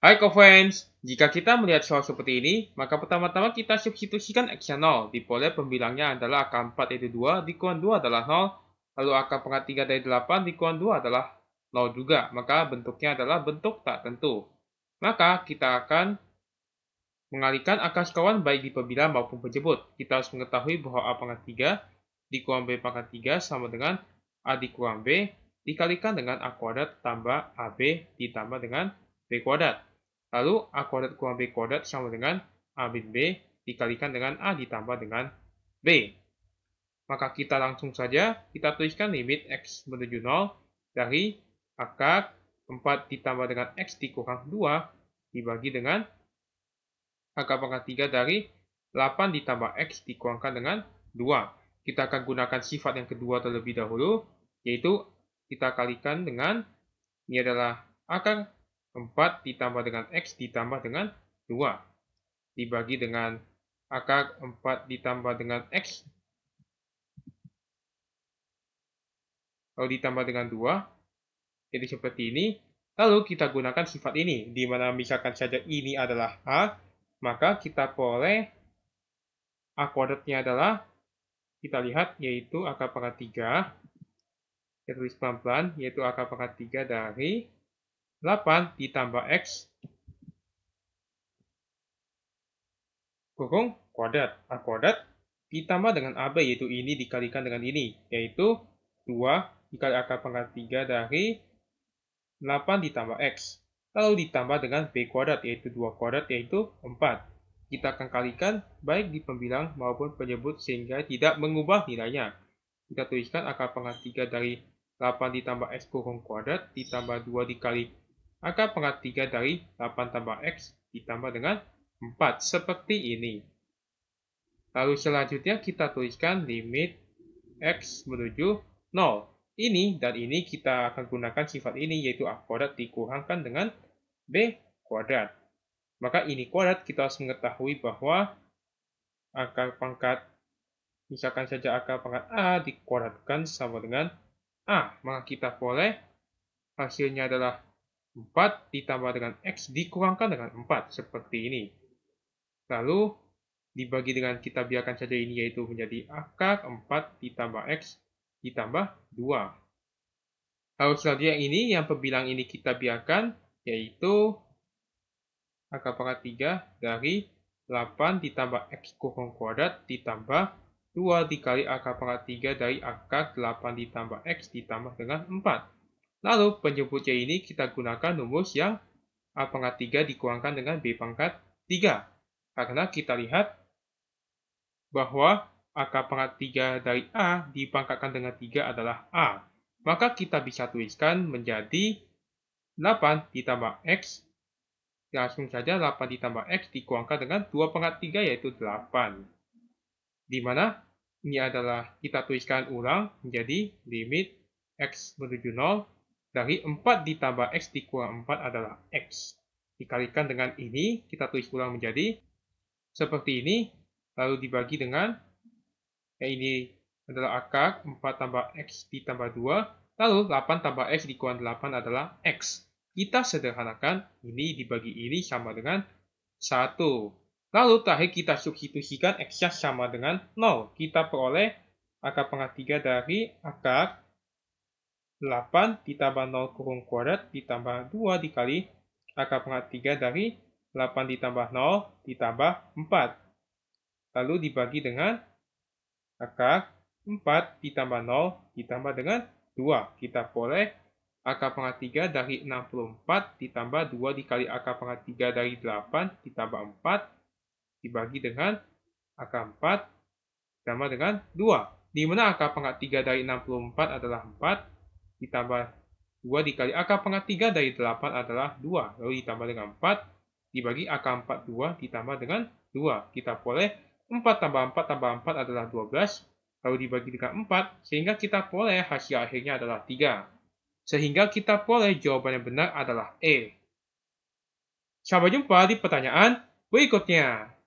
Hai Cofans, jika kita melihat soal seperti ini, maka pertama-tama kita substitusikan x 0 di pola pembilangnya adalah akar 4 itu 2, dikuan 2 adalah 0, lalu akar pangkat 3 dari 8 dikuan 2 adalah 0 juga, maka bentuknya adalah bentuk tak tentu. Maka kita akan mengalihkan akar sekawan baik di pembilang maupun penjebut. Kita harus mengetahui bahwa A pangkat 3 dikuan B pangkat 3 sama dengan A dikuan B dikalikan dengan A kuadrat tambah AB ditambah dengan B kuadrat. Lalu A kuadrat kurang B kuadrat sama dengan A bin B dikalikan dengan A ditambah dengan B. Maka kita langsung saja kita tuliskan limit X menuju 0 dari akar 4 ditambah dengan X dikurang 2 dibagi dengan akar pangkat 3 dari 8 ditambah X dikurangkan dengan 2. Kita akan gunakan sifat yang kedua terlebih dahulu, yaitu kita kalikan dengan, ini adalah akar 4 ditambah dengan X ditambah dengan 2. Dibagi dengan akar 4 ditambah dengan X. Lalu ditambah dengan 2. Jadi seperti ini. Lalu kita gunakan sifat ini. Di mana misalkan saja ini adalah A. Maka kita peroleh A kuadratnya adalah. Kita lihat yaitu akar pangkat 3. Kita tulis pelan-pelan. Yaitu akar pangkat 3 dari 8 ditambah X kurung kuadrat. A nah, kuadrat ditambah dengan AB yaitu ini dikalikan dengan ini yaitu 2 dikali akar pangkat 3 dari 8 ditambah X. Lalu ditambah dengan B kuadrat yaitu 2 kuadrat yaitu 4 kita akan kalikan baik di pembilang maupun penyebut sehingga tidak mengubah nilainya. Kita tuliskan akar pangkat 3 dari 8 ditambah X kurung kuadrat ditambah 2 dikali angka pangkat 3 dari 8 tambah X ditambah dengan 4, seperti ini. Lalu selanjutnya kita tuliskan limit X menuju 0. Ini dan ini kita akan gunakan sifat ini, yaitu A kuadrat dikurangkan dengan B kuadrat. Maka ini kuadrat kita harus mengetahui bahwa akar pangkat, misalkan saja akar pangkat A dikuadratkan sama dengan A. Maka kita boleh hasilnya adalah 4 ditambah dengan X dikurangkan dengan 4, seperti ini. Lalu, dibagi dengan kita biarkan saja ini yaitu menjadi akar 4 ditambah X ditambah 2. Lalu selanjutnya ini, yang pembilang ini kita biarkan, yaitu akar pangkat 3 dari 8 ditambah X kurung kuadrat ditambah 2 dikali akar pangkat 3 dari akar 8 ditambah X ditambah dengan 4. Lalu penyebutnya ini kita gunakan rumus yang A pangkat 3 dikurangkan dengan B pangkat 3. Karena kita lihat bahwa a pangkat 3 dari A dipangkatkan dengan 3 adalah A. Maka kita bisa tuliskan menjadi 8 ditambah X. Langsung saja 8 ditambah X dikurangkan dengan 2 pangkat 3 yaitu 8. Dimana ini adalah kita tuliskan ulang menjadi limit X menuju 0 dari 4 ditambah X dikurang 4 adalah X. Dikalikan dengan ini, kita tulis ulang menjadi seperti ini, lalu dibagi dengan, ya ini adalah akar, 4 tambah X ditambah 2, lalu 8 tambah X dikurang 8 adalah X. Kita sederhanakan, ini dibagi ini sama dengan 1. Lalu terakhir kita substitusikan X-nya sama dengan 0. Kita peroleh akar pangkat 3 dari akar 8 ditambah 0 kurung kuadrat ditambah 2 dikali akar pangkat 3 dari 8 ditambah 0 ditambah 4. Lalu dibagi dengan akar 4 ditambah 0 ditambah dengan 2. Kita boleh akar pangkat 3 dari 64 ditambah 2 dikali akar pangkat 3 dari 8 ditambah 4 dibagi dengan akar 4 ditambah dengan 2. Di mana akar pangkat 3 dari 64 adalah 4, ditambah 2 dikali AK pangkat 3 dari 8 adalah 2. Lalu ditambah dengan 4 dibagi AK 4 2 ditambah dengan 2. Kita peroleh 4 tambah 4 tambah 4 adalah 12. Lalu dibagi dengan 4 sehingga kita peroleh hasil akhirnya adalah 3. Sehingga kita peroleh jawaban yang benar adalah E. Sampai jumpa di pertanyaan berikutnya.